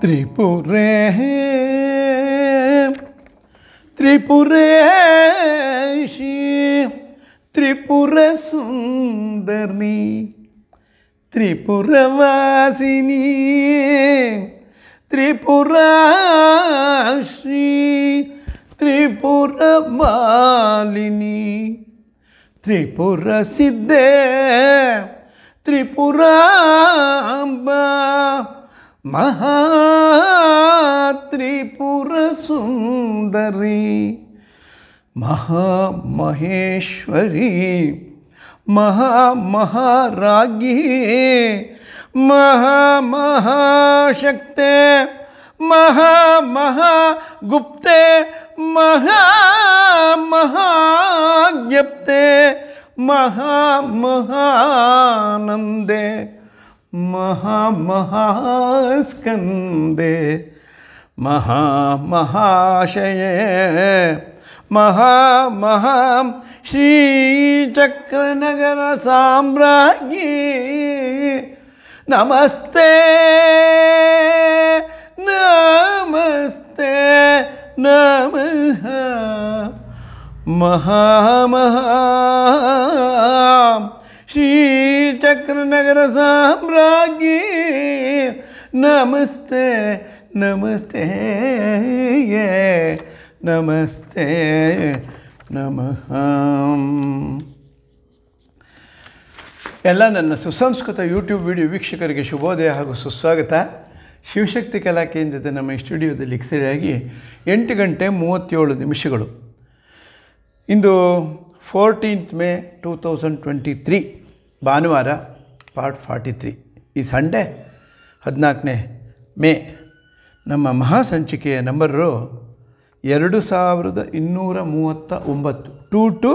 त्रिपुरे त्रिपुर सुंदरनी त्रिपुरवासिनी त्रिपुरा श्री त्रिपुर मालिनी त्रिपुर सिद्धे त्रिपुराम्बा सुंदरी महामहेश्वरी महामहाराज्ञी महामहाशक्ते महामहागुप्ते महा महाज्ञप्ते महा महानंदे महामहास्कन्दे महामहाशये महामहां श्रीचक्रनगरसाम्राज्ञी नमस्ते नमस्ते ನಮಃ ಮಹಾಮಹಾ ಶ್ರೀಚಕ್ರನಗರ ಸಾಮ್ರಾಜ್ಞಿ ನಮಸ್ತೆ ನಮಸ್ತೆ ನಮಸ್ತೆ ನಮಃ ಎಲ್ಲ ನನ್ನ ಸುಸಂಸ್ಕೃತ ಯೂಟ್ಯೂಬ್ ವಿಡಿಯೋ ವೀಕ್ಷಕರಿಗೆ ಶುಭೋದಯ ಹಾಗೂ ಸುಸ್ವಾಗತ ಶಿವಶಕ್ತಿ ಕಲಾ ಕೇಂದ್ರದ ನಮ್ಮ ಸ್ಟುಡಿಯೋದಲ್ಲಿ ಸರಿಯಾಗಿ ಎಂಟು ಗಂಟೆ ಮೂವತ್ತೇಳು ನಿಮಿಷಗಳು ಇಂದು fourteenth May two thousand twenty three ಭಾನುವಾರ ಪಾರ್ಟ್ ಫಾರ್ಟಿ ತ್ರೀ ಈ ಸಂಡೇ ಹದಿನಾಲ್ಕನೇ ಮೇ ನಮ್ಮ ಮಹಾಸಂಚಿಕೆಯ ನಂಬರು ಎರಡು ಸಾವಿರದ ಇನ್ನೂರ ಮೂವತ್ತ ಒಂಬತ್ತು two to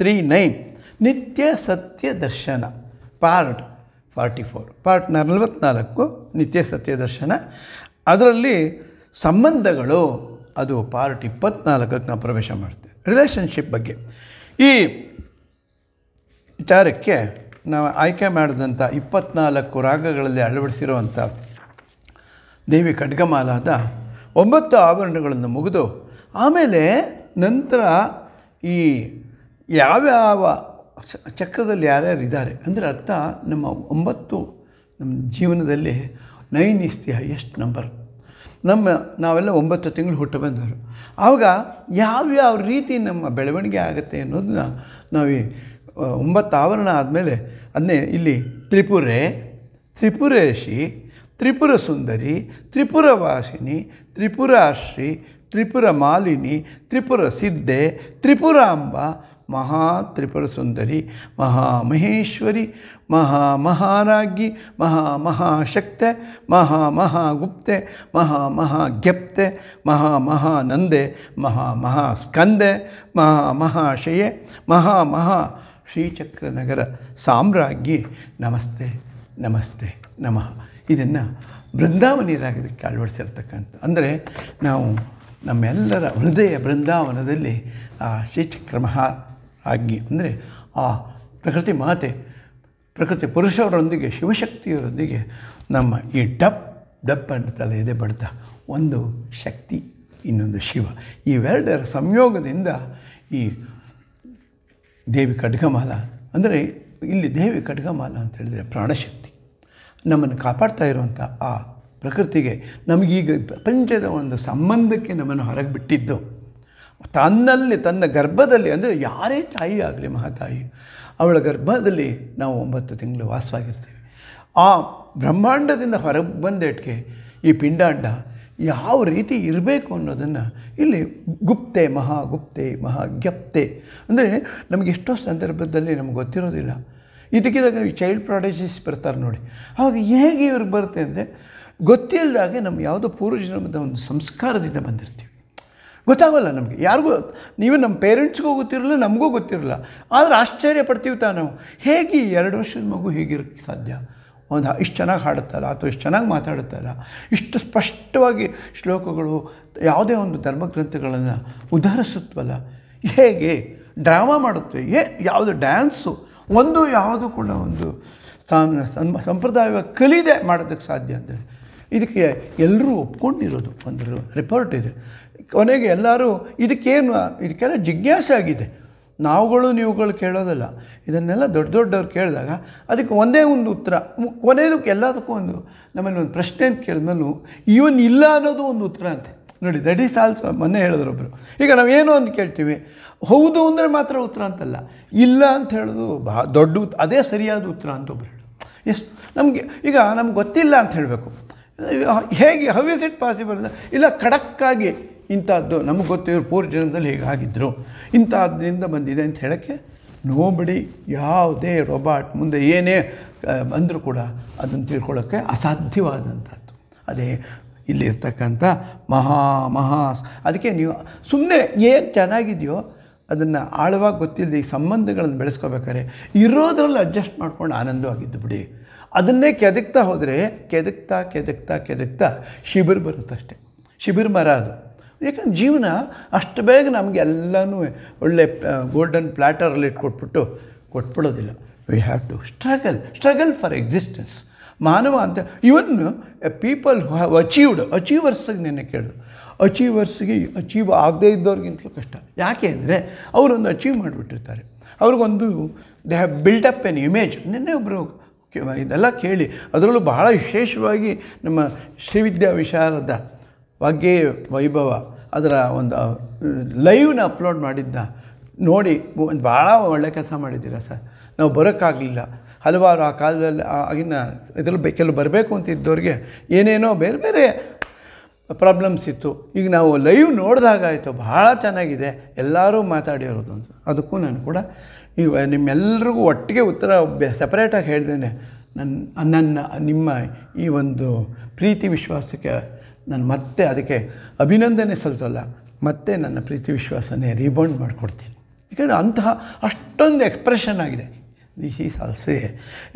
three nine Nitya Satya Darshana part forty four part ನಲವತ್ತ್ನಾಲ್ಕು ನಿತ್ಯ ಸತ್ಯದರ್ಶನ ಅದರಲ್ಲಿ ಸಂಬಂಧಗಳು ಅದು ಪಾರ್ಟ್ ಇಪ್ಪತ್ನಾಲ್ಕಕ್ಕೆ ನಾವು ಪ್ರವೇಶ ಮಾಡ್ತೇವೆ ರಿಲೇಷನ್ಶಿಪ್ ಬಗ್ಗೆ ಈ ವಿಚಾರಕ್ಕೆ ನಾವು ಆಯ್ಕೆ ಮಾಡಿದಂಥ ಇಪ್ಪತ್ನಾಲ್ಕು ರಾಗಗಳಲ್ಲಿ ಅಳವಡಿಸಿರುವಂಥ ದೇವಿ ಖಡ್ಗಮಾಲಾದ ಒಂಬತ್ತು ಆಭರಣಗಳನ್ನು ಮುಗಿದು ಆಮೇಲೆ ನಂತರ ಈ ಯಾವ್ಯಾವ ಚಕ್ರದಲ್ಲಿ ಯಾರ್ಯಾರು ಇದ್ದಾರೆ ಅಂದರೆ ಅರ್ಥ ನಮ್ಮ ಒಂಬತ್ತು ನಮ್ಮ ಜೀವನದಲ್ಲಿ nine is the highest number ನಮ್ಮ ನಾವೆಲ್ಲ ಒಂಬತ್ತು ತಿಂಗಳು ಹುಟ್ಟು ಬಂದವರು ಆವಾಗ ಯಾವ್ಯಾವ ರೀತಿ ನಮ್ಮ ಬೆಳವಣಿಗೆ ಆಗುತ್ತೆ ಅನ್ನೋದನ್ನ ನಾವು ಒಂಬತ್ತು ಆವರಣ ಆದಮೇಲೆ ಅದನ್ನೇ ಇಲ್ಲಿ ತ್ರಿಪುರೆ ತ್ರಿಪುರೇಶಿ ತ್ರಿಪುರ ಸುಂದರಿ ತ್ರಿಪುರ ವಾಸಿನಿ ತ್ರಿಪುರಾಶ್ರೀ ತ್ರಿಪುರ ಮಾಲಿನಿ ತ್ರಿಪುರ ತ್ರಿಪುರ ಅಂಬ ಮಹಾ ತ್ರಿಪುರ ಸುಂದರಿ ಮಹಾಮಹೇಶ್ವರಿ ಮಹಾ ಮಹಾಮಹಾಶಕ್ತೆ ಮಹಾಮಹಾಗುಪ್ತೆ ಮಹಾಮಹಾಜ್ಞಪ್ತೆ ಮಹಾಮಹಾನಂದೆ ಮಹಾ ಮಹಾಮಹಾಶಯೆ ಮಹಾಮಹಾ ಶ್ರೀಚಕ್ರನಗರ ಸಾಮ್ರಾಜ್ಞಿ ನಮಸ್ತೆ ನಮಸ್ತೆ ನಮಃ ಇದನ್ನು ಬೃಂದಾವನೀರಾಗಿದ್ದಕ್ಕೆ ಅಳವಡಿಸಿರ್ತಕ್ಕಂಥ ಅಂದರೆ ನಾವು ನಮ್ಮೆಲ್ಲರ ಹೃದಯ ಬೃಂದಾವನದಲ್ಲಿ ಆ ಶ್ರೀಚಕ್ರ ಮಹಾ ಆಜ್ಞೆ ಅಂದರೆ ಆ ಪ್ರಕೃತಿ ಮಾತೆ ಪ್ರಕೃತಿ ಪುರುಷರೊಂದಿಗೆ ಶಿವಶಕ್ತಿಯವರೊಂದಿಗೆ ನಮ್ಮ ಈ ಡಪ್ ಡಪ್ ತಲೆ ಇದೆ ಬಡ್ತ ಒಂದು ಶಕ್ತಿ ಇನ್ನೊಂದು ಶಿವ ಇವೆರಡರ ಸಂಯೋಗದಿಂದ ಈ ದೇವಿ ಖಡ್ಗಮಾಲ ಅಂದರೆ ಇಲ್ಲಿ ದೇವಿ ಖಡ್ಗಮಾಲ ಅಂತ ಹೇಳಿದರೆ ಪ್ರಾಣಶಕ್ತಿ ನಮ್ಮನ್ನು ಕಾಪಾಡ್ತಾ ಇರುವಂಥ ಆ ಪ್ರಕೃತಿಗೆ ನಮಗೀಗ ಪ್ರಪಂಚದ ಒಂದು ಸಂಬಂಧಕ್ಕೆ ನಮ್ಮನ್ನು ಹೊರಗೆ ಬಿಟ್ಟಿದ್ದು ತನ್ನಲ್ಲಿ ತನ್ನ ಗರ್ಭದಲ್ಲಿ ಅಂದರೆ ಯಾರೇ ತಾಯಿ ಆಗಲಿ ಮಹಾತಾಯಿ ಅವಳ ಗರ್ಭದಲ್ಲಿ ನಾವು ಒಂಬತ್ತು ತಿಂಗಳು ವಾಸವಾಗಿರ್ತೀವಿ ಆ ಬ್ರಹ್ಮಾಂಡದಿಂದ ಹೊರಗೆ ಬಂದೇಟ್ಗೆ ಈ ಪಿಂಡಾಂಡ ಯಾವ ರೀತಿ ಇರಬೇಕು ಅನ್ನೋದನ್ನು ಇಲ್ಲಿ ಗುಪ್ತೆ ಮಹಾ ಗುಪ್ತೆ ಮಹಾ ಗೆಪ್ತೆ ಅಂದರೆ ನಮಗೆ ಎಷ್ಟೋ ಸಂದರ್ಭದಲ್ಲಿ ನಮ್ಗೆ ಗೊತ್ತಿರೋದಿಲ್ಲ ಇದಕ್ಕಿದಾಗ ಈ ಚೈಲ್ಡ್ ಪ್ರಾಡಜಿಸ್ ಬರ್ತಾರೆ ನೋಡಿ ಆವಾಗ ಹೇಗೆ ಇವ್ರಿಗೆ ಬರುತ್ತೆ ಅಂದರೆ ಗೊತ್ತಿಲ್ಲದಾಗೆ ನಮ್ಮ ಯಾವುದೋ ಪೂರ್ವಜನ್ಮದ ಒಂದು ಸಂಸ್ಕಾರದಿಂದ ಬಂದಿರ್ತೀವಿ ಗೊತ್ತಾಗೋಲ್ಲ ನಮಗೆ ಯಾರಿಗೂ ನೀವು ನಮ್ಮ ಪೇರೆಂಟ್ಸ್ಗೂ ಗೊತ್ತಿರಲಿಲ್ಲ ನಮಗೂ ಗೊತ್ತಿರಲಿಲ್ಲ ಆದರೆ ಆಶ್ಚರ್ಯ ಪಡ್ತೀವಿ ತಾ ನಾವು ಹೇಗೆ ಎರಡು ವರ್ಷದ ಮಗು ಹೇಗಿರೋಕ್ಕೆ ಸಾಧ್ಯ ಒಂದು ಇಷ್ಟು ಚೆನ್ನಾಗಿ ಹಾಡುತ್ತಲ್ಲ ಅಥವಾ ಇಷ್ಟು ಚೆನ್ನಾಗಿ ಮಾತಾಡುತ್ತಲ್ಲ ಇಷ್ಟು ಸ್ಪಷ್ಟವಾಗಿ ಶ್ಲೋಕಗಳು ಯಾವುದೇ ಒಂದು ಧರ್ಮಗ್ರಂಥಗಳನ್ನು ಉದ್ಧರಿಸುತ್ತವಲ್ಲ ಹೇಗೆ ಡ್ರಾಮಾ ಮಾಡುತ್ತೆ ಏ ಯಾವುದು ಡ್ಯಾನ್ಸು ಒಂದು ಯಾವುದು ಕೂಡ ಒಂದು ಸಂಪ್ರದಾಯ ಕಲಿದೆ ಮಾಡೋದಕ್ಕೆ ಸಾಧ್ಯ ಅಂದರೆ ಇದಕ್ಕೆ ಎಲ್ಲರೂ ಒಪ್ಕೊಂಡಿರೋದು ಒಂದು ರಿಪೋರ್ಟ್ ಇದೆ ಕೊನೆಗೆ ಎಲ್ಲರೂ ಇದಕ್ಕೇನು ಇದಕ್ಕೆಲ್ಲ ಜಿಜ್ಞಾಸೆ ಆಗಿದೆ ನಾವುಗಳು ನೀವುಗಳು ಕೇಳೋದಲ್ಲ ಇದನ್ನೆಲ್ಲ ದೊಡ್ಡ ದೊಡ್ಡವ್ರು ಕೇಳಿದಾಗ ಅದಕ್ಕೆ ಒಂದೇ ಒಂದು ಉತ್ತರ ಕೊನೆಯದಕ್ಕೆ ಎಲ್ಲದಕ್ಕೂ ಒಂದು ನಮ್ಮಲ್ಲಿ ಒಂದು ಪ್ರಶ್ನೆ ಅಂತ ಕೇಳಿದ್ಮೇಲೆ ಇವನ್ ಇಲ್ಲ ಅನ್ನೋದು ಒಂದು ಉತ್ತರ ಅಂತೆ ನೋಡಿ ದಡಿ ಸಾಲ್ಸ್ ಮೊನ್ನೆ ಮೊನ್ನೆ ಹೇಳಿದ್ರೊಬ್ಬರು ಈಗ ನಾವೇನು ಅಂತ ಕೇಳ್ತೀವಿ ಹೌದು ಅಂದರೆ ಮಾತ್ರ ಉತ್ತರ ಅಂತಲ್ಲ ಇಲ್ಲ ಅಂತ ಹೇಳೋದು ಬಹ ದೊಡ್ಡ ಅದೇ ಸರಿಯಾದ ಉತ್ತರ ಅಂತ ಒಬ್ರು ಹೇಳಿ ಎಸ್ ನಮಗೆ ಈಗ ನಮ್ಗೆ ಗೊತ್ತಿಲ್ಲ ಅಂತ ಹೇಳಬೇಕು ಹೇಗೆ ಹೌ ಇಸ್ ಇಟ್ ಪಾಸಿಬಲ್ ಇಲ್ಲ ಖಡಕ್ಕಾಗಿ ಇಂಥದ್ದು ನಮಗೆ ಗೊತ್ತಿರೋ ಪೂರ್ವ ಜನದಲ್ಲಿ ಹೇಗಾಗಿದ್ದರು ಇಂಥದ್ದರಿಂದ ಬಂದಿದೆ ಅಂತ ಹೇಳೋಕ್ಕೆ ನೋಬಡಿ ಯಾವುದೇ ರೊಬಾಟ್ ಮುಂದೆ ಏನೇ ಬಂದರೂ ಕೂಡ ಅದನ್ನು ತಿಳ್ಕೊಳ್ಳೋಕ್ಕೆ ಅಸಾಧ್ಯವಾದಂಥದ್ದು ಅದೇ ಇಲ್ಲಿರ್ತಕ್ಕಂಥ ಮಹಾ ಮಹಾ ಅದಕ್ಕೆ ನೀವು ಸುಮ್ಮನೆ ಏನು ಚೆನ್ನಾಗಿದೆಯೋ ಅದನ್ನು ಆಳವಾಗಿ ಗೊತ್ತಿಲ್ಲದೆ ಈ ಸಂಬಂಧಗಳನ್ನು ಬೆಳೆಸ್ಕೋಬೇಕಾದ್ರೆ ಇರೋದ್ರಲ್ಲಿ ಅಡ್ಜಸ್ಟ್ ಮಾಡ್ಕೊಂಡು ಆನಂದವಾಗಿದ್ದು ಬಿಡಿ ಅದನ್ನೇ ಕೆದಕ್ತಾ ಹೋದರೆ ಕೆದಕ್ತಾ ಕೆದಕ್ತಾ ಕೆದಕ್ತಾ ಶಿಬಿರ ಬರುತ್ತಷ್ಟೆ ಶಿಬಿರ ಮರ ಅದು ಯಾಕಂದ್ರೆ ಜೀವನ ಅಷ್ಟು ಬೇಗ ನಮಗೆ ಎಲ್ಲನೂ ಒಳ್ಳೆ ಗೋಲ್ಡನ್ ಪ್ಲ್ಯಾಟರಲ್ಲಿ ಇಟ್ಕೊಟ್ಬಿಟ್ಟು ಕೊಟ್ಬಿಡೋದಿಲ್ಲ we have to struggle struggle for existence ಮಾನವ ಅಂತ even people who have achieved ಅಚೀವರ್ಸಿಗೆ ನಿನ್ನೆ ಕೇಳಿದ್ರು ಅಚೀವರ್ಸ್ಗೆ ಅಚೀವ್ ಆಗದೇ ಇದ್ದವ್ರಿಗಿಂತಲೂ ಕಷ್ಟ ಯಾಕೆ ಅಂದರೆ ಅವರೊಂದು ಅಚೀವ್ ಮಾಡಿಬಿಟ್ಟಿರ್ತಾರೆ ಅವ್ರಿಗೊಂದು they have up an image ನಿನ್ನೆ ಒಬ್ಬರು ಇದೆಲ್ಲ ಕೇಳಿ ಅದರಲ್ಲೂ ಬಹಳ ವಿಶೇಷವಾಗಿ ನಮ್ಮ ಶ್ರೀವಿದ್ಯಾ ವಿಶಾರದ ಬಗ್ಗೆ ವೈಭವ ಅದರ ಒಂದು ಲೈವ್ನ ಅಪ್ಲೋಡ್ ಮಾಡಿದ್ದ ನೋಡಿ ಒಂದು ಭಾಳ ಒಳ್ಳೆ ಕೆಲಸ ಮಾಡಿದ್ದೀರಾ ಸರ್ ನಾವು ಬರೋಕ್ಕಾಗಲಿಲ್ಲ ಹಲವಾರು ಆ ಕಾಲದಲ್ಲಿ ಆಗಿನ ಇದರಲ್ಲಿ ಕೆಲವು ಬರಬೇಕು ಅಂತ ಇದ್ದವ್ರಿಗೆ ಏನೇನೋ ಬೇರೆ ಬೇರೆ ಪ್ರಾಬ್ಲಮ್ಸ್ ಇತ್ತು ಈಗ ನಾವು ಲೈವ್ ನೋಡಿದಾಗಾಯಿತು ಭಾಳ ಚೆನ್ನಾಗಿದೆ ಎಲ್ಲರೂ ಮಾತಾಡಿರೋದು ಅಂತ ಅದಕ್ಕೂ ನಾನು ಕೂಡ ಈಗ ನಿಮ್ಮೆಲ್ಲರಿಗೂ ಒಟ್ಟಿಗೆ ಉತ್ತರ ಸಪ್ರೇಟಾಗಿ ಹೇಳ್ದೇನೆ ನನ್ನ ನನ್ನ ನಿಮ್ಮ ಈ ಒಂದು ಪ್ರೀತಿ ವಿಶ್ವಾಸಕ್ಕೆ ನಾನು ಮತ್ತೆ ಅದಕ್ಕೆ ಅಭಿನಂದನೆ ಸಲ್ಲಿಸಲ್ಲ ಮತ್ತೆ ನನ್ನ ಪ್ರೀತಿ ವಿಶ್ವಾಸನೇ ರೀಬೌಂಡ್ ಮಾಡಿಕೊಡ್ತೀನಿ ಯಾಕಂದರೆ ಅಂತಹ ಅಷ್ಟೊಂದು ಎಕ್ಸ್ಪ್ರೆಷನ್ ಆಗಿದೆ this is also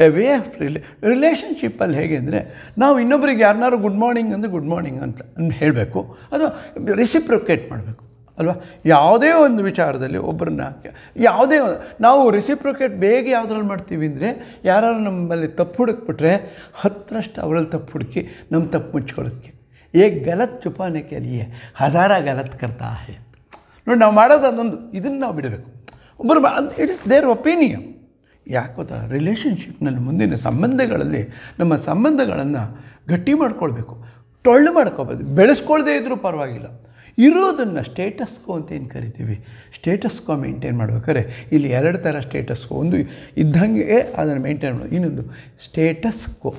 a way of relay ರಿಲೇಷನ್ಶಿಪ್ಪಲ್ಲಿ ಹೇಗೆ ಅಂದರೆ ನಾವು ಇನ್ನೊಬ್ಬರಿಗೆ ಯಾರನ್ನಾರು ಗುಡ್ ಮಾರ್ನಿಂಗ್ ಅಂದರೆ ಗುಡ್ ಮಾರ್ನಿಂಗ್ ಅಂತ ಹೇಳಬೇಕು ಅದು ರೆಸಿಪ್ರೊಕೇಟ್ ಮಾಡಬೇಕು ಅಲ್ವಾ ಯಾವುದೇ ಒಂದು ವಿಚಾರದಲ್ಲಿ ಒಬ್ಬರನ್ನ ಯಾವುದೇ ನಾವು ರೆಸಿಪ್ರೊಕೇಟ್ ಬೇಗ ಯಾವುದ್ರಲ್ಲಿ ಮಾಡ್ತೀವಿ ಅಂದರೆ ಯಾರು ನಮ್ಮಲ್ಲಿ ತಪ್ಪು ಹುಡುಕ್ಬಿಟ್ರೆ ಹತ್ತರಷ್ಟು ಅವರಲ್ಲಿ ತಪ್ಪು ಹುಡುಕಿ ನಮ್ಮ ತಪ್ಪು ಮುಚ್ಕೊಳ್ಳೋಕ್ಕೆ ಏ ಗಲತ್ ಚುಪಾನೆ ಕೆಲಿಯೆ ಹಜಾರ ಗಲತ್ ಕರ್ತಾ ಹೇ ನೋಡಿ ನಾವು ಮಾಡೋದು ಅದೊಂದು ಇದನ್ನು ನಾವು ಬಿಡಬೇಕು ಒಬ್ಬರು ಇಟ್ ಇಸ್ ದೇರ್ ಒಪಿನಿಯನ್ ಯಾಕೋ ಥರ ರಿಲೇಷನ್ಶಿಪ್ನಲ್ಲಿ ಮುಂದಿನ ಸಂಬಂಧಗಳಲ್ಲಿ ನಮ್ಮ ಸಂಬಂಧಗಳನ್ನು ಗಟ್ಟಿ ಮಾಡ್ಕೊಳ್ಬೇಕು ಟೊಳ್ಳು ಮಾಡ್ಕೊಬೋದು ಬೆಳೆಸ್ಕೊಳ್ದೇ ಇದ್ದರೂ ಪರವಾಗಿಲ್ಲ ಇರೋದನ್ನು ಸ್ಟೇಟಸ್ಕೋ ಅಂತ ಏನು ಕರಿತೀವಿ ಸ್ಟೇಟಸ್ಕೋ ಮೇಂಟೈನ್ ಮಾಡ್ಬೇಕಾದ್ರೆ ಇಲ್ಲಿ ಎರಡು ಥರ ಸ್ಟೇಟಸ್ಕೋ ಒಂದು ಇದ್ದಂಗೆ ಅದನ್ನು ಮೇಂಟೈನ್ ಮಾಡೋದು ಇನ್ನೊಂದು ಸ್ಟೇಟಸ್ಕೋ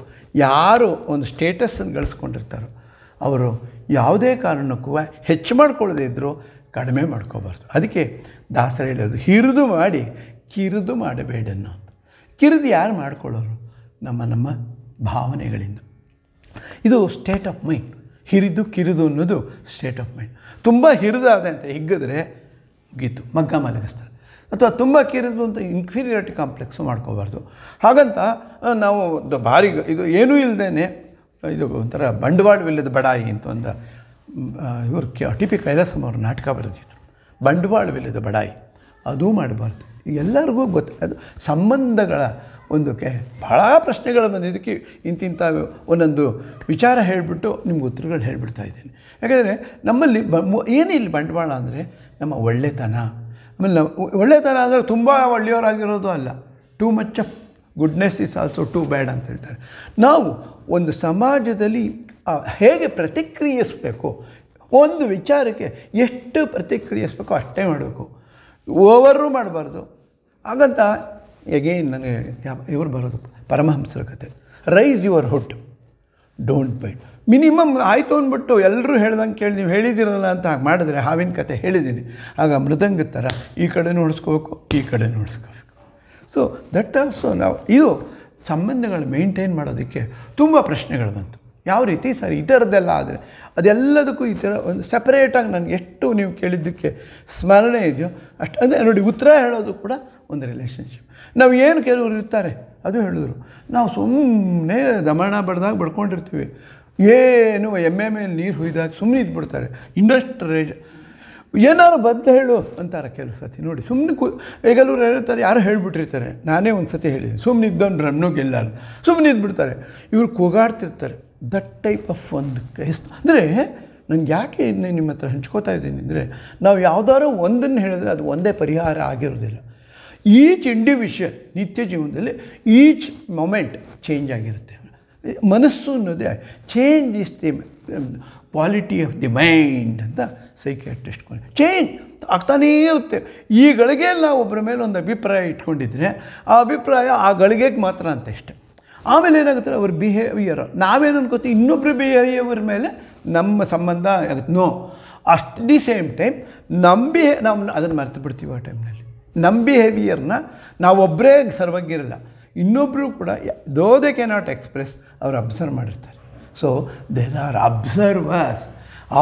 ಯಾರು ಒಂದು ಸ್ಟೇಟಸ್ಸನ್ನು ಗಳಿಸ್ಕೊಂಡಿರ್ತಾರೋ ಅವರು ಯಾವುದೇ ಕಾರಣಕ್ಕೂ ಹೆಚ್ಚು ಮಾಡ್ಕೊಳ್ಳದೇ ಇದ್ದರೂ ಕಡಿಮೆ ಮಾಡ್ಕೋಬಾರ್ದು ಅದಕ್ಕೆ ದಾಸರ ಹೇಳೋದು ಹಿರಿದು ಮಾಡಿ ಕಿರಿದು ಮಾಡಬೇಡನ್ನು ಅಂತ ಕಿರಿದು ಯಾರು ಮಾಡ್ಕೊಳ್ಳೋರು ನಮ್ಮ ನಮ್ಮ ಭಾವನೆಗಳಿಂದ ಇದು ಸ್ಟೇಟ್ ಆಫ್ ಮೈಂಡ್ ಹಿರಿದು ಕಿರಿದು ಅನ್ನೋದು ಸ್ಟೇಟ್ ಆಫ್ ಮೈಂಡ್ ತುಂಬ ಹಿರಿದಾದ ಅಂತ ಹಿಗ್ಗಿದ್ರೆ ಮುಗೀತು ಮಗ್ಗ ಮಲಗಿಸ್ತಾರೆ ಅಥವಾ ತುಂಬ ಕಿರಿದು ಅಂತ ಇನ್ಫೀರಿಯಾರಿಟಿ ಕಾಂಪ್ಲೆಕ್ಸು ಮಾಡ್ಕೋಬಾರ್ದು ಹಾಗಂತ ನಾವು ಭಾರಿ ಇದು ಏನೂ ಇಲ್ಲದೇ ಇದು ಒಂಥರ ಬಂಡವಾಳವಿಲ್ಲದ ಬಡಾಯಿ ಅಂತ ಒಂದು ಇವರು ಟಿ ಪಿ ಕೈಲಾಸಂ ಅವರು ನಾಟಕ ಬರೆದಿದ್ರು ಬಂಡವಾಳವಿಲ್ಲದ ಬಡಾಯಿ ಅದೂ ಮಾಡಬಾರ್ದು ಎಲ್ಲರಿಗೂ ಗೊತ್ತು ಅದು ಸಂಬಂಧಗಳ ಒಂದು ಕೆ ಭಾಳ ಪ್ರಶ್ನೆಗಳು ಬಂದಿದ್ದಕ್ಕೆ ಇಂತಿಂಥ ಒಂದೊಂದು ವಿಚಾರ ಹೇಳಿಬಿಟ್ಟು ನಿಮ್ಗೆ ಉತ್ತರಗಳು ಹೇಳಿಬಿಡ್ತಾ ಇದ್ದೀನಿ ಯಾಕೆಂದರೆ ನಮ್ಮಲ್ಲಿ ಬ ಏನಿಲ್ಲ ಬಂಡವಾಳ ಅಂದರೆ ನಮ್ಮ ಒಳ್ಳೆತನ ಆಮೇಲೆ ನಾವು ಒಳ್ಳೆತನ ಅಂದರೆ ತುಂಬ ಒಳ್ಳೆಯವರಾಗಿರೋದು ಅಲ್ಲ too much of goodness is also too bad ಅಂತ ಹೇಳ್ತಾರೆ ನಾವು ಒಂದು ಸಮಾಜದಲ್ಲಿ ಹೇಗೆ ಪ್ರತಿಕ್ರಿಯಿಸಬೇಕು ಒಂದು ವಿಚಾರಕ್ಕೆ ಎಷ್ಟು ಪ್ರತಿಕ್ರಿಯಿಸಬೇಕು ಅಷ್ಟೇ ಮಾಡಬೇಕು ಓವರು ಮಾಡಬಾರ್ದು ಹಾಗಂತ ಎಗೇನ್ ನನಗೆ ಇವರು ಬರೋದು ಪರಮಹಂಸರ ಕತೆ raise your hood don't bite minimum ಆಯಿತು ಅಂದ್ಬಿಟ್ಟು ಎಲ್ಲರೂ ಹೇಳ್ದಂಗೆ ಕೇಳಿ ನೀವು ಹೇಳಿದಿರಲ್ಲ ಅಂತ ಮಾಡಿದ್ರೆ ಹಾವಿನ ಕತೆ ಹೇಳಿದ್ದೀನಿ ಆಗ ಮೃದಂಗ ಥರ ಈ ಕಡೆ ನೋಡಿಸ್ಕೋಬೇಕು ಈ ಕಡೆ ನೋಡಿಸ್ಕೋಬೇಕು ಸೊ ದಟ್ ಆಲ್ಸೋ ನಾವು ಇದು ಸಂಬಂಧಗಳು ಮೇಂಟೈನ್ ಮಾಡೋದಕ್ಕೆ ತುಂಬ ಪ್ರಶ್ನೆಗಳು ಬಂತು ಯಾವ ರೀತಿ ಸರ್ ಈ ಥರದ್ದೆಲ್ಲ ಆದರೆ ಅದೆಲ್ಲದಕ್ಕೂ ಈ ಥರ ಒಂದು ಸಪ್ರೇಟಾಗಿ ನನಗೆ ಎಷ್ಟು ನೀವು ಕೇಳಿದ್ದಕ್ಕೆ ಸ್ಮರಣೆ ಇದೆಯೋ ಅಷ್ಟು ಅಂದರೆ ನೋಡಿ ಉತ್ತರ ಹೇಳೋದು ಕೂಡ ಒಂದು ರಿಲೇಷನ್ಶಿಪ್ ನಾವು ಏನು ಕೆಲವರು ಇರ್ತಾರೆ ಅದು ಹೇಳಿದ್ರು ನಾವು ಸುಮ್ಮನೆ ದಮಣ ಬಡ್ದಾಗ ಬಡ್ಕೊಂಡಿರ್ತೀವಿ ಏನು ಎಮ್ಮೆ ಮೇಲೆ ನೀರು ಹುಯ್ದಾಗ ಸುಮ್ಮನೆ ಇದ್ಬಿಡ್ತಾರೆ ಇಂಡಸ್ಟ್ರೇಜ್ ಏನಾರು ಬದ್ಲು ಹೇಳು ಅಂತಾರೆ ಕೆಲವು ಸತಿ ನೋಡಿ ಸುಮ್ಮನೆ ಕು ಈಗಲೂ ಹೇಳ್ತಾರೆ ಯಾರು ಹೇಳ್ಬಿಟ್ಟಿರ್ತಾರೆ ನಾನೇ ಒಂದು ಸತಿ ಹೇಳಿದ್ದೀನಿ ಸುಮ್ಮನೆ ಇದ್ದವನು ಗೆಲ್ಲಾರ ಸುಮ್ಮನೆ ಇದ್ಬಿಡ್ತಾರೆ ಇವರು ಕೂಗಾಡ್ತಿರ್ತಾರೆ ದಟ್ ಟೈಪ್ ಆಫ್ ಒಂದು ಕೇಸ್ ಅಂದರೆ ನನಗೆ ಯಾಕೆ ಇದನ್ನೇ ನಿಮ್ಮ ಹತ್ರ ಹಂಚ್ಕೋತಾ ಇದ್ದೀನಿ ಅಂದರೆ ನಾವು ಯಾವುದಾದ್ರೂ ಒಂದನ್ನು ಹೇಳಿದ್ರೆ ಅದು ಒಂದೇ ಪರಿಹಾರ ಆಗಿರೋದಿಲ್ಲ ಈಚ್ ಇಂಡಿವಿಜುವಲ್ ನಿತ್ಯ ಜೀವನದಲ್ಲಿ ಈಚ್ ಮೊಮೆಂಟ್ ಚೇಂಜ್ ಆಗಿರುತ್ತೆ ಮನಸ್ಸು ಅನ್ನೋದೇ change is the quality of the mind ಅಂತ ಸೈಕ್ಯಾಟ್ರಿಸ್ಟ್ ಚೇಂಜ್ ಆಗ್ತಾನೇ ಇರುತ್ತೆ ಈ ಗಳಿಗೆಯಲ್ಲಿ ನಾವು ಒಬ್ಬರ ಮೇಲೆ ಒಂದು ಅಭಿಪ್ರಾಯ ಇಟ್ಕೊಂಡಿದ್ರೆ ಆ ಅಭಿಪ್ರಾಯ ಆ ಗಳಿಗೆಗೆ ಮಾತ್ರ ಅಂತ ಇಷ್ಟೆ ಆಮೇಲೆ ಏನಾಗುತ್ತೆ ಅವ್ರ ಬಿಹೇವಿಯರ್ ನಾವೇನು ಅನ್ಕೋತೀವಿ ಇನ್ನೊಬ್ಬರ ಬಿಹೇವಿಯರ್ ಮೇಲೆ ನಮ್ಮ ಸಂಬಂಧ ಆಗುತ್ತೆ ನೋ ಅಷ್ಟು ದಿ ಸೇಮ್ ಟೈಮ್ ನಂಬಿ ನಾವು ಅದನ್ನು ಮರೆತು ಬಿಡ್ತೀವಿ ಆ ಟೈಮ್ನಲ್ಲಿ ನಮ್ಮ ಬಿಹೇವಿಯರ್ನ ನಾವೊಬ್ಬರೇ ಸರ್ವಾಗಿರಲ್ಲ ಇನ್ನೊಬ್ಬರು ಕೂಡ though they can not express ಅವ್ರು ಅಬ್ಸರ್ವ್ ಮಾಡಿರ್ತಾರೆ so there are observer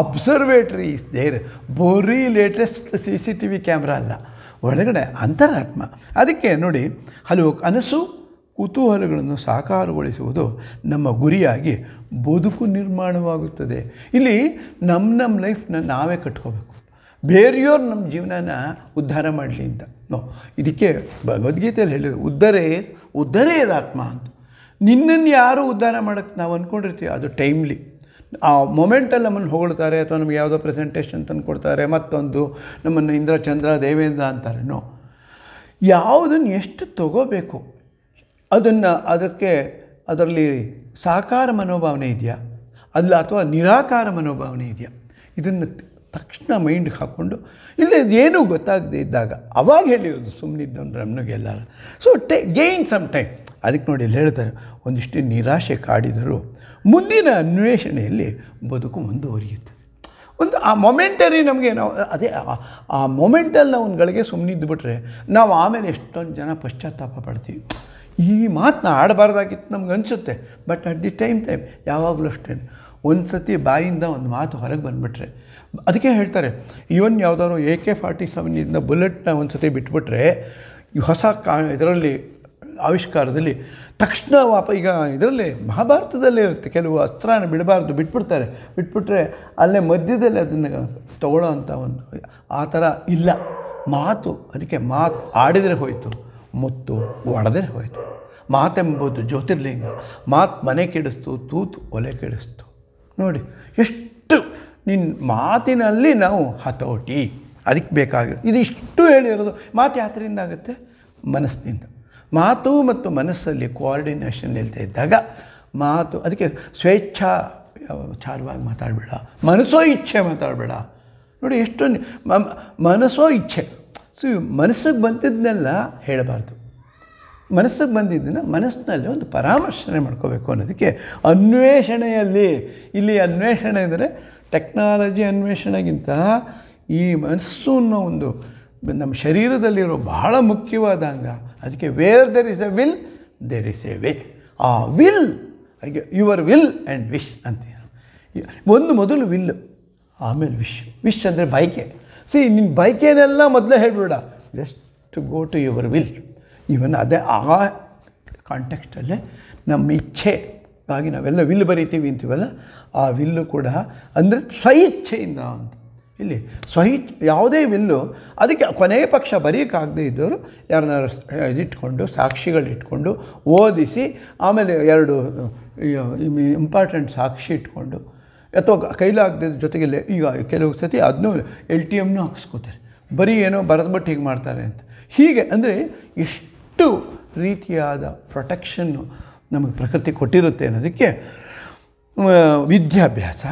observatory is there ಬೋರಿ latest C C T V camera ಅಲ್ಲ ಒಳಗಡೆ ಅಂತರಾತ್ಮ ಅದಕ್ಕೆ ನೋಡಿ ಹಲವು ಕನಸು ಕುತೂಹಲಗಳನ್ನು ಸಾಕಾರಗೊಳಿಸುವುದು ನಮ್ಮ ಗುರಿಯಾಗಿ ಬದುಕು ನಿರ್ಮಾಣವಾಗುತ್ತದೆ ಇಲ್ಲಿ ನಮ್ಮ ನಮ್ಮ ಲೈಫ್ನ ನಾವೇ ಕಟ್ಕೋಬೇಕು ಬೇರೆಯವ್ರು ನಮ್ಮ ಜೀವನನ ಉದ್ಧಾರ ಮಾಡಲಿ ಅಂತ ನೋ ಇದಕ್ಕೆ ಭಗವದ್ಗೀತೆಯಲ್ಲಿ ಹೇಳಿದ್ರು ಉದ್ಧರೇ ಉದ್ಧರೇ ಆತ್ಮ ಅಂತ ನಿನ್ನನ್ನು ಯಾರು ಉದ್ಧಾರ ಮಾಡೋಕ್ಕೆ ನಾವು ಅಂದ್ಕೊಂಡಿರ್ತೀವಿ ಅದು ಟೈಮ್ಲಿ ಆ ಮೊಮೆಂಟಲ್ಲಿ ನಮ್ಮನ್ನು ಹೊಗಳ್ತಾರೆ ಅಥವಾ ನಮಗೆ ಯಾವುದೋ ಪ್ರೆಸೆಂಟೇಷನ್ ತಂದು ಕೊಡ್ತಾರೆ ಮತ್ತೊಂದು ನಮ್ಮನ್ನು ಇಂದ್ರ ಚಂದ್ರ ದೇವೇಂದ್ರ ಅಂತಾರೆ ನೋ ಯಾವುದನ್ನು ಎಷ್ಟು ತಗೋಬೇಕು ಅದನ್ನು ಅದಕ್ಕೆ ಅದರಲ್ಲಿ ಸಾಕಾರ ಮನೋಭಾವನೆ ಇದೆಯಾ ಅಲ್ಲ ಅಥವಾ ನಿರಾಕಾರ ಮನೋಭಾವನೆ ಇದೆಯಾ ಇದನ್ನು ತಕ್ಷಣ ಮೈಂಡ್ಗೆ ಹಾಕ್ಕೊಂಡು ಇಲ್ಲಿ ಏನೂ ಗೊತ್ತಾಗದೇ ಇದ್ದಾಗ ಅವಾಗ ಹೇಳಿರೋದು ಒಂದು ರಮ್ನಿಗೆಲ್ಲ so to gain some time ಅದಕ್ಕೆ ನೋಡಿ ಇಲ್ಲಿ ಹೇಳ್ತಾರೆ ಒಂದಿಷ್ಟು ನಿರಾಶೆ ಕಾಡಿದರು ಮುಂದಿನ ಅನ್ವೇಷಣೆಯಲ್ಲಿ ಬದುಕು ಮುಂದುವರಿಯುತ್ತೆ ಒಂದು ಆ ಮೊಮೆಂಟರಿ ನಮಗೆ ನಾವು ಅದೇ ಆ ಮೊಮೆಂಟಲ್ಲಿ ನಾವು ಸುಮ್ಮನೆ ಇದ್ದುಬಿಟ್ರೆ ನಾವು ಆಮೇಲೆ ಎಷ್ಟೊಂದು ಜನ ಪಶ್ಚಾತ್ತಾಪ ಪಡ್ತೀವಿ ಈ ಮಾತನ್ನ ಆಡಬಾರ್ದಾಗಿತ್ತು ನಮ್ಗೆ ಅನಿಸುತ್ತೆ but at the time time ಯಾವಾಗಲೂ ಅಷ್ಟೇ ಒಂದು ಸತಿ ಬಾಯಿಂದ ಒಂದು ಮಾತು ಹೊರಗೆ ಬಂದುಬಿಟ್ರೆ ಅದಕ್ಕೆ ಹೇಳ್ತಾರೆ ಇವನ್ ಯಾವುದಾದ್ರು ಎ ಕೆ ಫಾರ್ಟಿ ಇಂದ ಬುಲೆಟ್ನ ಒಂದು ಸತಿ ಬಿಟ್ಬಿಟ್ರೆ ಹೊಸ ಕಾ ಇದರಲ್ಲಿ ಆವಿಷ್ಕಾರದಲ್ಲಿ ತಕ್ಷಣ ವಾಪ ಈಗ ಇದರಲ್ಲಿ ಮಹಾಭಾರತದಲ್ಲೇ ಇರುತ್ತೆ ಕೆಲವು ಅಸ್ತ್ರನ ಬಿಡಬಾರ್ದು ಬಿಟ್ಬಿಡ್ತಾರೆ ಬಿಟ್ಬಿಟ್ರೆ ಅಲ್ಲೇ ಮಧ್ಯದಲ್ಲಿ ಅದನ್ನು ತಗೊಳ್ಳೋ ಅಂಥ ಒಂದು ಆ ಥರ ಇಲ್ಲ ಮಾತು ಅದಕ್ಕೆ ಮಾತು ಆಡಿದರೆ ಹೋಯಿತು ಮುತ್ತು ಒಡೆದ್ರೆ ಹೋಯಿತು ಮಾತೆಂಬುದು ಜ್ಯೋತಿರ್ಲಿಂಗ ಮಾತು ಮನೆ ಕೆಡಿಸ್ತು ತೂತು ಒಲೆ ಕೆಡಿಸ್ತು ನೋಡಿ ಎಷ್ಟು ನಿನ್ನ ಮಾತಿನಲ್ಲಿ ನಾವು ಹತೋಟಿ ಅದಕ್ಕೆ ಇದು ಇಷ್ಟು ಹೇಳಿರೋದು ಮಾತು ಯಾತ್ರೆಯಿಂದ ಆಗುತ್ತೆ ಮನಸ್ಸಿನಿಂದ ಮಾತು ಮತ್ತು ಮನಸ್ಸಲ್ಲಿ ಕೋಆರ್ಡಿನೇಷನ್ ಇಲ್ಲದೆ ಇದ್ದಾಗ ಮಾತು ಅದಕ್ಕೆ ಸ್ವೇಚ್ಛಾ ಚಾರವಾಗಿ ಮಾತಾಡಬೇಡ ಮನಸ್ಸೋ ಇಚ್ಛೆ ಮಾತಾಡಬೇಡ ನೋಡಿ ಎಷ್ಟು ಮನಸ್ಸೋ ಇಚ್ಛೆ ಸೊ ಮನಸ್ಸಿಗೆ ಬಂದಿದ್ದನ್ನೆಲ್ಲ ಹೇಳಬಾರ್ದು ಮನಸ್ಸಿಗೆ ಬಂದಿದ್ದನ್ನು ಮನಸ್ಸಿನಲ್ಲಿ ಒಂದು ಪರಾಮರ್ಶನೆ ಮಾಡ್ಕೋಬೇಕು ಅನ್ನೋದಕ್ಕೆ ಅನ್ವೇಷಣೆಯಲ್ಲಿ ಇಲ್ಲಿ ಅನ್ವೇಷಣೆ ಅಂದರೆ ಟೆಕ್ನಾಲಜಿ ಅನ್ವೇಷಣೆಗಿಂತ ಈ ಮನಸ್ಸು ಅನ್ನೋ ಒಂದು ನಮ್ಮ ಶರೀರದಲ್ಲಿರೋ ಬಹಳ ಮುಖ್ಯವಾದ ಅಂಗ ಅದಕ್ಕೆ where there is a will there is a way a will ಹಾಗೆ ಯುವರ್ ವಿಲ್ ಆ್ಯಂಡ್ ವಿಶ್ ಅಂತ ಒಂದು ಮೊದಲು ವಿಲ್ ಆಮೇಲೆ ವಿಶ್ ವಿಶ್ ಅಂದರೆ ಬೈಕೆ ಸಿ ನಿಮ್ಮ ಬೈಕೆನೆಲ್ಲ ಮೊದಲೇ ಹೇಳಿಬಿಡ just go to your will even ಅದೇ ಆ ಕಾಂಟೆಕ್ಸ್ಟಲ್ಲೇ ನಮ್ಮ ಇಚ್ಛೆ ಇಚ್ಛೆಗಾಗಿ ನಾವೆಲ್ಲ ವಿಲ್ ಬರಿತೀವಿ ಅಂತೀವಲ್ಲ ಆ ವಿಲ್ಲು ಕೂಡ ಅಂದರೆ ಸ್ವಇಚ್ಛೆಯಿಂದ ಅಂತ ಇಲ್ಲಿ ಸ್ವಹಿ ಯಾವುದೇ ವಿಲ್ಲು ಅದಕ್ಕೆ ಕೊನೆಯ ಪಕ್ಷ ಬರೀಕಾಗದೇ ಇದ್ದವರು ಯಾರನ್ನಾರು ಇದಿಟ್ಕೊಂಡು ಸಾಕ್ಷಿಗಳಿಟ್ಕೊಂಡು ಓದಿಸಿ ಆಮೇಲೆ ಎರಡು ಇಂಪಾರ್ಟೆಂಟ್ ಸಾಕ್ಷಿ ಇಟ್ಕೊಂಡು ಅಥವಾ ಕೈಲಾಗದೆ ಜೊತೆಗೆ ಈಗ ಕೆಲವು ಸತಿ ಅದನ್ನೂ ಎಲ್ ಟಿ ಎಮ್ನೂ ಹಾಕಿಸ್ಕೋತಾರೆ ಬರೀ ಏನೋ ಬರೆದ್ಬಿಟ್ಟು ಹೀಗೆ ಮಾಡ್ತಾರೆ ಅಂತ ಹೀಗೆ ಅಂದರೆ ಎಷ್ಟು ರೀತಿಯಾದ ಪ್ರೊಟೆಕ್ಷನ್ನು ನಮಗೆ ಪ್ರಕೃತಿ ಕೊಟ್ಟಿರುತ್ತೆ ಅನ್ನೋದಕ್ಕೆ ವಿದ್ಯಾಭ್ಯಾಸ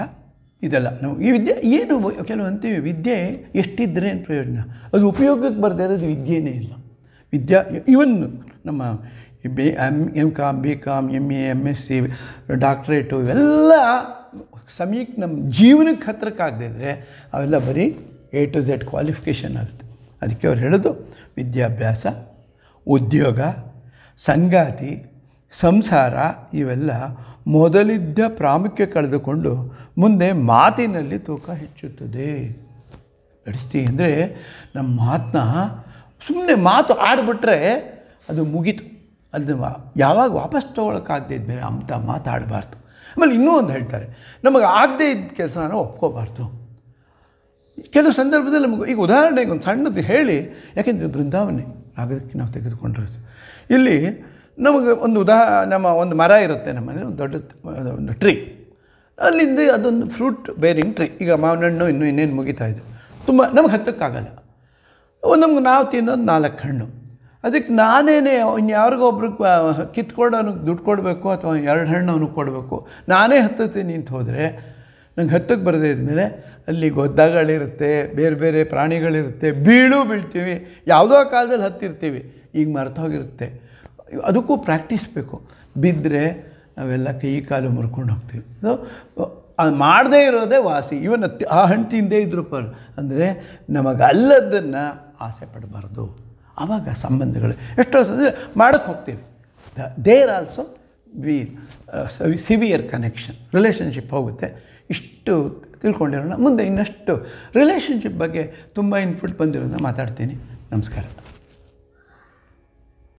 ಇದೆಲ್ಲ ನಾವು ಈ ವಿದ್ಯೆ ಏನು ಕೆಲವು ಅಂತೀವಿ ವಿದ್ಯೆ ಎಷ್ಟಿದ್ರೆ ಏನು ಪ್ರಯೋಜನ ಅದು ಉಪಯೋಗಕ್ಕೆ ಬರದೇ ಇರೋದು ವಿದ್ಯೆನೇ ಇಲ್ಲ ವಿದ್ಯಾ ಇವನ್ ನಮ್ಮ B M M com B com M A M S C doctorate ಇವೆಲ್ಲ ಸಮಯಕ್ಕೆ ನಮ್ಮ ಜೀವನಕ್ಕೆ ಹತ್ರಕ್ಕಾಗದೇ ಇದ್ದರೆ ಅವೆಲ್ಲ ಬರೀ ಎ ಟು ಝೆಡ್ ಕ್ವಾಲಿಫಿಕೇಷನ್ ಆಗುತ್ತೆ ಅದಕ್ಕೆ ಅವ್ರು ಹೇಳೋದು ವಿದ್ಯಾಭ್ಯಾಸ ಉದ್ಯೋಗ ಸಂಗಾತಿ ಸಂಸಾರ ಇವೆಲ್ಲ ಮೊದಲಿದ್ದ ಪ್ರಾಮುಖ್ಯ ಕಳೆದುಕೊಂಡು ಮುಂದೆ ಮಾತಿನಲ್ಲಿ ತೂಕ ಹೆಚ್ಚುತ್ತದೆ ನಡೆಸ್ತಿ ಅಂದರೆ ನಮ್ಮ ಮಾತನ್ನ ಸುಮ್ಮನೆ ಮಾತು ಆಡಿಬಿಟ್ರೆ ಅದು ಮುಗೀತು ಅದನ್ನು ಯಾವಾಗ ವಾಪಸ್ ತೊಗೊಳಕ್ಕಾಗದೇ ಇದ್ಮೇಲೆ ಅಂಥ ಆಡಬಾರ್ದು ಆಮೇಲೆ ಇನ್ನೂ ಒಂದು ಹೇಳ್ತಾರೆ ನಮಗೆ ಆಗದೇ ಇದ್ದ ಕೆಲಸನ ಒಪ್ಕೋಬಾರ್ದು ಕೆಲವು ಸಂದರ್ಭದಲ್ಲಿ ನಮಗೆ ಈಗ ಉದಾಹರಣೆಗೆ ಒಂದು ಸಣ್ಣದು ಹೇಳಿ ಯಾಕೆಂದರೆ ಬೃಂದಾವನೆ ಆಗೋದಕ್ಕೆ ನಾವು ತೆಗೆದುಕೊಂಡಿರೋದು ಇಲ್ಲಿ ನಮಗೆ ಒಂದು ಉದಾ ನಮ್ಮ ಒಂದು ಮರ ಇರುತ್ತೆ ನಮ್ಮನೆ ಒಂದು ದೊಡ್ಡ ಒಂದು ಟ್ರೀ ಅಲ್ಲಿಂದ ಅದೊಂದು ಫ್ರೂಟ್ ಬೇರಿಂಗ್ ಟ್ರೀ ಈಗ ಮಾವಿನ ಹಣ್ಣು ಇನ್ನೂ ಇನ್ನೇನು ಮುಗಿತಾ ಇದೆ ತುಂಬ ನಮ್ಗೆ ಹತ್ತಕ್ಕಾಗಲ್ಲ ನಮ್ಗೆ ನಾವು ತಿನ್ನೋದು ನಾಲ್ಕು ಹಣ್ಣು ಅದಕ್ಕೆ ನಾನೇನೇ ಇನ್ನು ಯಾರಿಗೊಬ್ರು ಕಿತ್ಕೊಡೋನಿಗೆ ದುಡ್ಡು ಕೊಡಬೇಕು ಅಥವಾ ಎರಡು ಹಣ್ಣು ಅವನಿಗೆ ಕೊಡಬೇಕು ನಾನೇ ಹತ್ತುತ್ತೀನಿ ಅಂತ ಹೋದರೆ ನಂಗೆ ಹತ್ತಕ್ಕೆ ಬರದೇ ಇದ್ಮೇಲೆ ಅಲ್ಲಿ ಗೊದ್ದಗಳಿರುತ್ತೆ ಬೇರೆ ಬೇರೆ ಪ್ರಾಣಿಗಳಿರುತ್ತೆ ಬೀಳು ಬೀಳ್ತೀವಿ ಯಾವುದೋ ಕಾಲದಲ್ಲಿ ಹತ್ತಿರ್ತೀವಿ ಈಗ ಮರ್ತೋಗಿರುತ್ತೆ ಅದಕ್ಕೂ ಪ್ರಾಕ್ಟೀಸ್ ಬೇಕು ಬಿದ್ದರೆ ನಾವೆಲ್ಲ ಕೈ ಕಾಲು ಮುರ್ಕೊಂಡು ಹೋಗ್ತೀವಿ ಅದು ಮಾಡದೇ ಇರೋದೇ ವಾಸಿ ಇವನ್ ಆ ಹಣ್ಣು ತಿಂದೇ ಇದ್ರು ಪರ್ ಅಂದರೆ ನಮಗಲ್ಲದನ್ನು ಆಸೆ ಪಡಬಾರ್ದು ಆವಾಗ ಸಂಬಂಧಗಳು ಎಷ್ಟೋ ಮಾಡೋಕ್ಕೆ ಹೋಗ್ತೀವಿ there also we severe connection relationship ಹೋಗುತ್ತೆ ಇಷ್ಟು ತಿಳ್ಕೊಂಡಿರೋಣ ಮುಂದೆ ಇನ್ನಷ್ಟು ರಿಲೇಷನ್ಶಿಪ್ ಬಗ್ಗೆ ತುಂಬ ಇನ್ಪುಟ್ ಬಂದಿರೋದನ್ನ ಮಾತಾಡ್ತೀನಿ ನಮಸ್ಕಾರ